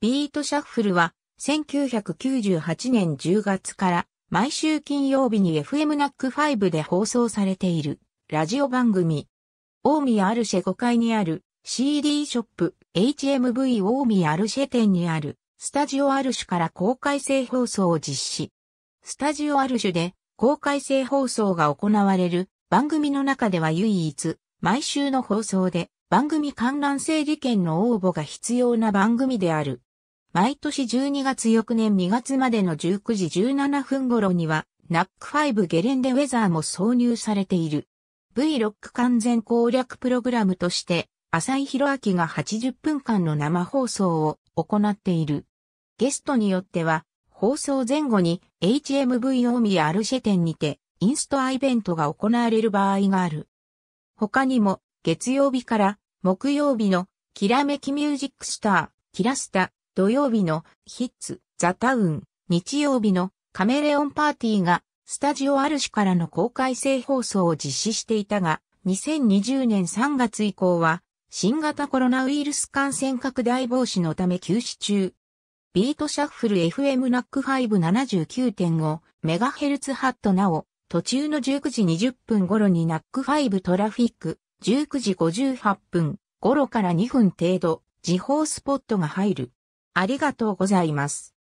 ビートシャッフルは1998年10月から毎週金曜日に FM ナック5で放送されているラジオ番組。大宮アルシェ5階にある CD ショップ HMV 大宮アルシェ店にあるスタジオアルシュから公開制放送を実施。スタジオアルシュで公開制放送が行われる番組の中では唯一毎週の放送で番組観覧整理券の応募が必要な番組である。毎年12月翌年2月までの19時17分頃には、ナック5ゲレンデウェザーも挿入されている。v ロック完全攻略プログラムとして、浅井宏明が80分間の生放送を行っている。ゲストによっては、放送前後に HMV ミーアルシェ店にてインストアイベントが行われる場合がある。他にも月曜日から木曜日のきらめきミュージックスター、キラスタ、土曜日のヒッツ、ザ・タウン、日曜日のカメレオンパーティーがスタジオあるしからの公開性放送を実施していたが、2020年3月以降は新型コロナウイルス感染拡大防止のため休止中。ビートシャッフル FM ナック 579.5MHz ハットなお、途中の19時20分頃にナック5トラフィック、19時58分頃から2分程度、時報スポットが入る。ありがとうございます。